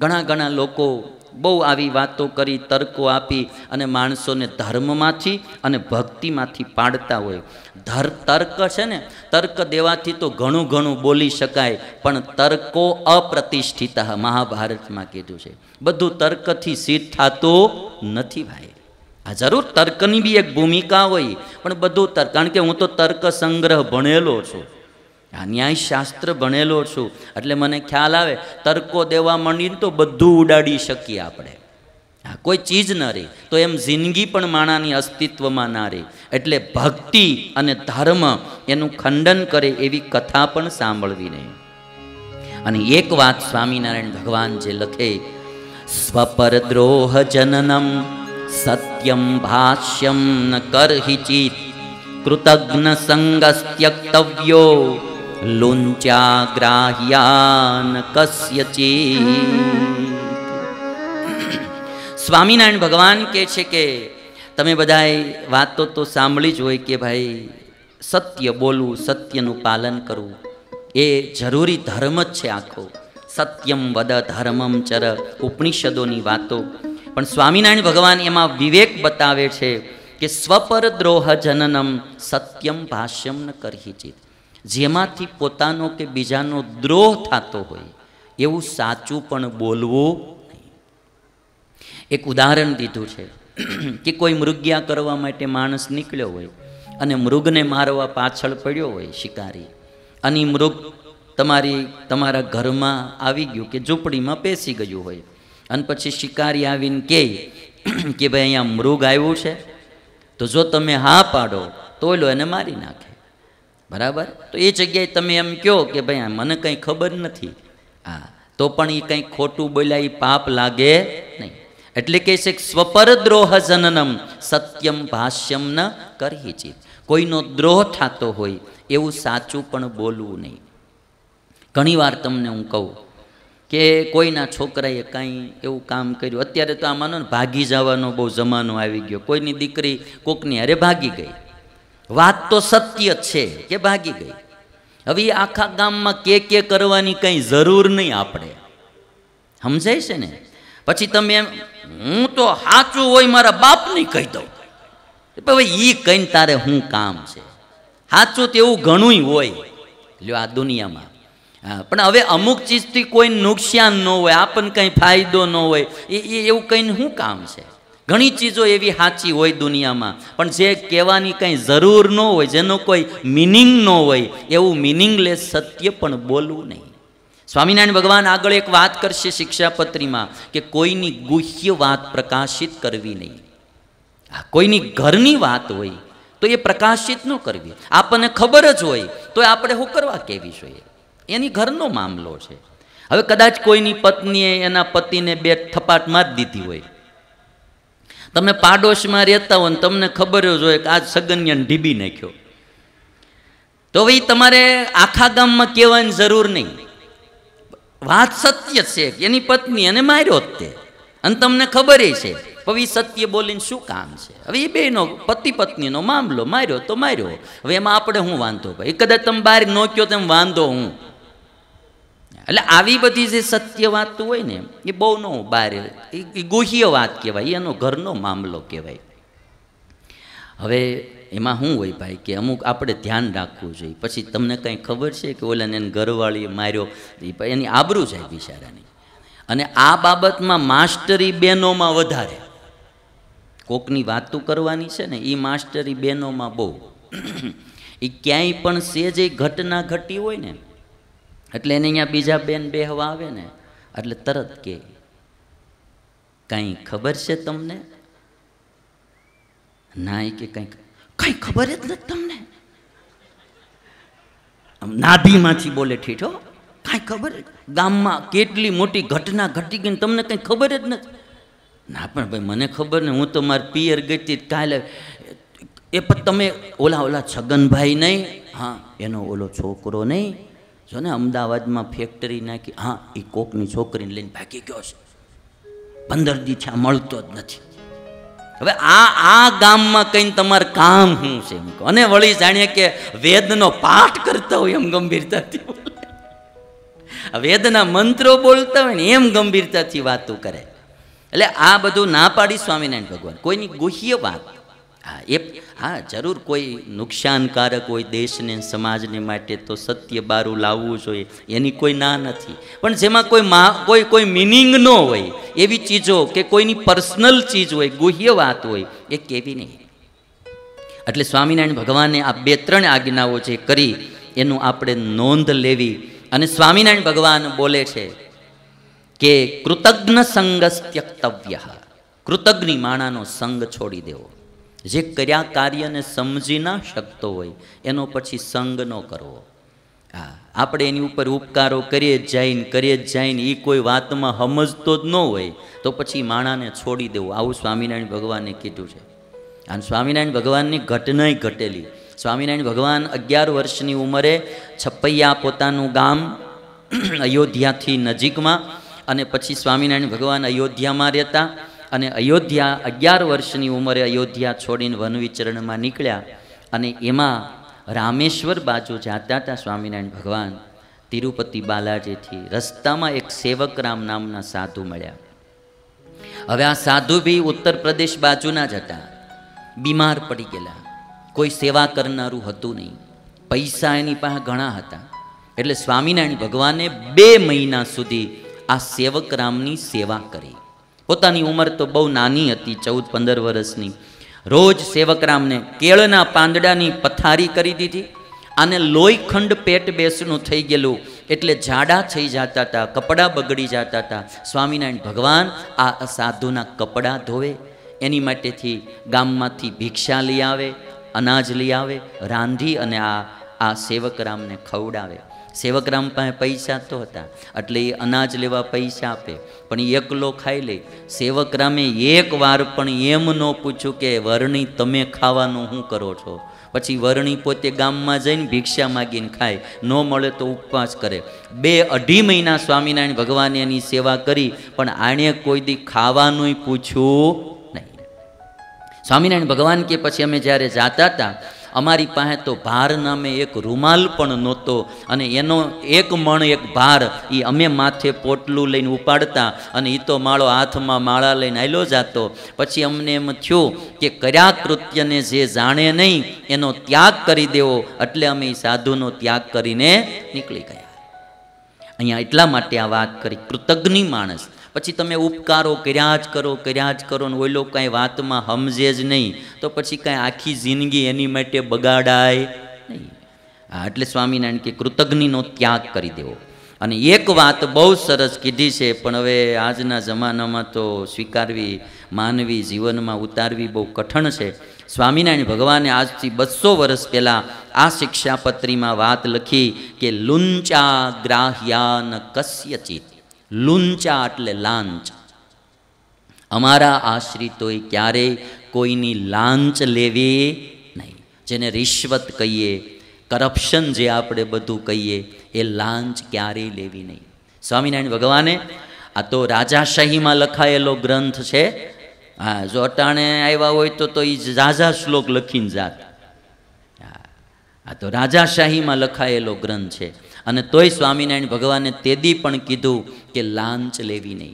ઘણા ઘણા લોકો બહુ આવી વાતો કરી તર્કો આપી અને માણસોને ધર્મમાંથી અને ભક્તિમાંથી પાડતા હોય ધર તર્ક છે ને તર્ક દેવાથી તો ઘણું ઘણું બોલી શકાય પણ તર્કો અપ્રતિષ્ઠિત મહાભારતમાં કીધું છે બધું તર્કથી સિદ્ધ થતું નથી ભાઈ આ જરૂર તર્કની બી એક ભૂમિકા હોય પણ બધું તર્ક કારણ કે હું તો તર્ક સંગ્રહ ભણેલો છું ન્યાય શાસ્ત્ર ભણેલો છું એટલે મને ખ્યાલ આવે તર્કો દેવા માંડીને તો બધું ઉડાડી શકીએ આપણે હા કોઈ ચીજ ન રહી તો એમ જિંદગી પણ માણાની અસ્તિત્વમાં ના રહી એટલે ભક્તિ અને ધર્મ એનું ખંડન કરે એવી કથા પણ સાંભળવી નહીં અને એક વાત સ્વામિનારાયણ ભગવાન જે લખે સ્વપર દ્રોહ જનનમ સત્યમ ભાષ્યમ ન કરહિચિત કૃતજ્ઞ સંગસ્ત્યક્તવ્યો લુંચાગ્રાહ્યાન કસ્યચિત સ્વામિનારાયણ ભગવાન કહે છે કે તમે બધાએ વાતો તો સાંભળી જ હોય કે ભાઈ સત્ય બોલવું સત્યનું પાલન કરવું એ જરૂરી ધર્મ જ છે આખો સત્યમ વદ ધર્મમ ચર ઉપનિષદોની વાતો પણ સ્વામિનારાયણ ભગવાન એમાં વિવેક બતાવે છે કે સ્વપર દ્રોહ જનનમ સત્યમ ભાષ્યમ ન કરહિચિત જેમાંથી પોતાનો કે બીજાનો દ્રોહ થતો હોય એવું સાચું પણ બોલવું એક ઉદાહરણ દીધું છે કે કોઈ મૃગ્યા કરવા માટે માણસ નીકળ્યો હોય અને મૃગને મારવા પાછળ પડ્યો હોય શિકારી અને મૃગ તમારી તમારા ઘરમાં આવી ગયું કે ઝૂંપડીમાં પેસી ગયું હોય અને પછી શિકારી આવીને કહે કે ભાઈ અહીંયા મૃગ આવ્યું છે તો જો તમે હા પાડો તો લો એને મારી નાખે બરાબર તો એ જગ્યાએ તમે એમ કહો કે ભાઈ મને કંઈ ખબર નથી હા તો પણ એ કંઈ ખોટું બોલ્યા એ પાપ લાગે નહીં એટલે કહે છે સ્વપર દ્રોહ જનનમ સત્યમ ભાષ્યમ ન કરી કરહિચિત કોઈનો દ્રોહ થતો હોય એવું સાચું પણ બોલવું નહીં ઘણીવાર તમને હું કહું કે કોઈના છોકરાએ કાંઈ એવું કામ કર્યું અત્યારે તો આ માનો ને ભાગી જવાનો બહુ જમાનો આવી ગયો કોઈની દીકરી કોકની અરે ભાગી ગઈ વાત તો સત્ય છે કે ભાગી ગઈ હવે આખા ગામમાં કે કે કરવાની કંઈ જરૂર નહીં આપણે સમજાય છે ને પછી તમે એમ હું તો સાચું હોય મારા બાપને કહી દઉં ભાઈ એ કહીને તારે શું કામ છે સાચું તેવું ઘણું હોય લ્યો આ દુનિયામાં પણ હવે અમુક ચીજથી કોઈ નુકસાન ન હોય આપણને કંઈ ફાયદો ન હોય એ એવું કંઈ શું કામ છે ઘણી ચીજો એવી સાચી હોય દુનિયામાં પણ જે કહેવાની કંઈ જરૂર ન હોય જેનો કોઈ મિનિંગ ન હોય એવું મિનિંગલેસ સત્ય પણ બોલવું નહીં સ્વામિનારાયણ ભગવાન આગળ એક વાત કરશે શિક્ષાપત્રીમાં કે કોઈની ગુહ્ય વાત પ્રકાશિત કરવી નહીં કોઈની ઘરની વાત હોય તો એ પ્રકાશિત ન કરવી આપણને ખબર જ હોય તો આપણે શું કરવા કહેવી જોઈએ એની ઘરનો મામલો છે હવે કદાચ કોઈની પત્નીએ એના પતિને બે થપાટ મારી દીધી હોય તમે પાડોશમાં રહેતા હોય ને તમને ખબર જ હોય કે આ સગનિયાન ઢીબી નાખ્યો તો ભાઈ તમારે આખા ગામમાં કહેવાની જરૂર નહીં વાત સત્ય છે એની પત્ની અને માર્યો જ તે અને તમને ખબર છે હવે સત્ય બોલીને શું કામ છે હવે એ બેનો પતિ પત્નીનો મામલો માર્યો તો માર્યો હવે એમાં આપણે હું વાંધો ભાઈ કદાચ તમે બહાર ન કહો તેમ વાંધો હું એટલે આવી બધી જે સત્ય વાત હોય ને એ બહુ નો બારે એ ગુહ્ય વાત કહેવાય એનો ઘરનો મામલો કહેવાય હવે એમાં શું હોય ભાઈ કે અમુક આપણે ધ્યાન રાખવું જોઈએ પછી તમને કંઈ ખબર છે કે ઓલાને એને ઘરવાળીએ માર્યો એની આબરું જાય બિચારાની અને આ બાબતમાં માસ્ટરી બહેનોમાં વધારે કોકની વાત તો કરવાની છે ને એ માસ્ટરી બહેનોમાં બહુ એ ક્યાંય પણ સે જે ઘટના ઘટી હોય ને એટલે એને અહીંયા બીજા બેન બે હવા આવે ને એટલે તરત કે કાંઈ ખબર છે તમને ના એ કે કંઈક કંઈ ખબર જ નથી તમને નાભીમાંથી બોલે ઠીઠો કાંઈ ખબર ગામમાં કેટલી મોટી ઘટના ઘટી ગઈ તમને કંઈ ખબર જ નથી ના પણ ભાઈ મને ખબર ને હું તો મારી પિયર ગઈ કાલે એ પણ તમે ઓલા ઓલા છગનભાઈ નહીં હા એનો ઓલો છોકરો નહીં જો ને અમદાવાદમાં ફેક્ટરી નાખી હા એ કોકની છોકરીને લઈને ભાગી ગયો છે પંદર દી મળતો જ નથી હવે આ આ ગામમાં કંઈ તમારું કામ શું છે એમ અને વળી જાણીએ કે વેદનો પાઠ કરતા હોય એમ ગંભીરતાથી વેદના મંત્રો બોલતા હોય ને એમ ગંભીરતાથી વાતો કરે એટલે આ બધું ના પાડી સ્વામિનારાયણ ભગવાન કોઈની ગુહ્ય વાત હા એ હા જરૂર કોઈ નુકસાનકારક હોય દેશને સમાજને માટે તો સત્ય બારું લાવવું જોઈએ એની કોઈ ના નથી પણ જેમાં કોઈ મા કોઈ કોઈ મિનિંગ ન હોય એવી ચીજો કે કોઈની પર્સનલ ચીજ હોય ગુહ્ય વાત હોય એ કેવી નહીં એટલે સ્વામિનારાયણ ભગવાને આ બે ત્રણ આજ્ઞાઓ જે કરી એનું આપણે નોંધ લેવી અને સ્વામિનારાયણ ભગવાન બોલે છે કે કૃતજ્ઞ સંગ ત્યક્તવ્ય કૃતજ્ઞ માણાનો સંગ છોડી દેવો જે કર્યા કાર્યને સમજી ના શકતો હોય એનો પછી સંગ ન કરવો હા આપણે એની ઉપર ઉપકારો કરીએ જ જઈને કરીએ જ જઈને એ કોઈ વાતમાં સમજતો જ ન હોય તો પછી માણાને છોડી દેવું આવું સ્વામિનારાયણ ભગવાને કીધું છે અને સ્વામિનારાયણ ભગવાનની ઘટનાય ઘટેલી સ્વામિનારાયણ ભગવાન અગિયાર વર્ષની ઉંમરે છપૈયા પોતાનું ગામ અયોધ્યાથી નજીકમાં અને પછી સ્વામિનારાયણ ભગવાન અયોધ્યામાં રહેતા અને અયોધ્યા અગિયાર વર્ષની ઉંમરે અયોધ્યા છોડીને વનવિચરણમાં નીકળ્યા અને એમાં રામેશ્વર બાજુ જાતા હતા સ્વામિનારાયણ ભગવાન તિરુપતિ બાલાજીથી રસ્તામાં એક સેવકરામ નામના સાધુ મળ્યા હવે આ સાધુ બી ઉત્તર પ્રદેશ બાજુના જ હતા બીમાર પડી ગયેલા કોઈ સેવા કરનારું હતું નહીં પૈસા એની પાસે ઘણા હતા એટલે સ્વામિનારાયણ ભગવાને બે મહિના સુધી આ સેવક રામની સેવા કરી પોતાની ઉંમર તો બહુ નાની હતી ચૌદ પંદર વર્ષની રોજ સેવકરામને કેળના પાંદડાની પથારી કરી દીધી આને લોહીખંડ પેટ બેસણું થઈ ગયેલું એટલે જાડા થઈ જતા હતા કપડાં બગડી જતા હતા સ્વામિનારાયણ ભગવાન આ સાધુના કપડાં ધોવે એની માટેથી ગામમાંથી ભિક્ષા લઈ આવે અનાજ લઈ આવે રાંધી અને આ આ સેવકરામને ખવડાવે સેવકરામ પાસે પૈસા તો હતા એટલે એ અનાજ લેવા પૈસા આપે પણ એકલો ખાઈ લે સેવકરામે એક વાર પણ એમ ન પૂછ્યું કે વરણી તમે ખાવાનું શું કરો છો પછી વરણી પોતે ગામમાં જઈને ભિક્ષા માગીને ખાય ન મળે તો ઉપવાસ કરે બે અઢી મહિના સ્વામિનારાયણ ભગવાને એની સેવા કરી પણ આણે કોઈ દી ખાવાનું પૂછ્યું નહીં સ્વામિનારાયણ ભગવાન કે પછી અમે જ્યારે જાતા હતા અમારી પાસે તો ભાર નામે એક રૂમાલ પણ નહોતો અને એનો એક મણ એક ભાર એ અમે માથે પોટલું લઈને ઉપાડતા અને એ તો માળો હાથમાં માળા લઈને આવેલો જતો પછી અમને એમ થયું કે કર્યા કૃત્યને જે જાણે નહીં એનો ત્યાગ કરી દેવો એટલે અમે એ સાધુનો ત્યાગ કરીને નીકળી ગયા અહીંયા એટલા માટે આ વાત કરી કૃતજ્ઞ માણસ પછી તમે ઉપકારો કર્યા જ કરો કર્યા જ કરો ને ઓલો કાંઈ વાતમાં સમજે જ નહીં તો પછી કાંઈ આખી જિંદગી એની માટે બગાડાય નહીં હા એટલે સ્વામિનારાયણ કે કૃતજ્ઞનો ત્યાગ કરી દેવો અને એક વાત બહુ સરસ કીધી છે પણ હવે આજના જમાનામાં તો સ્વીકારવી માનવી જીવનમાં ઉતારવી બહુ કઠણ છે સ્વામિનારાયણ ભગવાને આજથી બસો વર્ષ પહેલાં આ શિક્ષાપત્રીમાં વાત લખી કે લુંચા ગ્રાહ્યાન કસ્યચિત લુંચા એટલે લાંચ અમારા આશ્રિતોએ ક્યારેય કોઈની લાંચ લેવી નહીં જેને રિશ્વત કહીએ કરપ્શન જે આપણે બધું કહીએ એ લાંચ ક્યારેય લેવી નહીં સ્વામિનારાયણ ભગવાને આ તો રાજાશાહીમાં લખાયેલો ગ્રંથ છે હા જો અટાણે આવ્યા હોય તો તો એ રાજા શ્લોક લખીને જાત હા આ તો રાજાશાહીમાં લખાયેલો ગ્રંથ છે અને તોય સ્વામિનારાયણ ભગવાને તેદી પણ કીધું કે લાંચ લેવી નહીં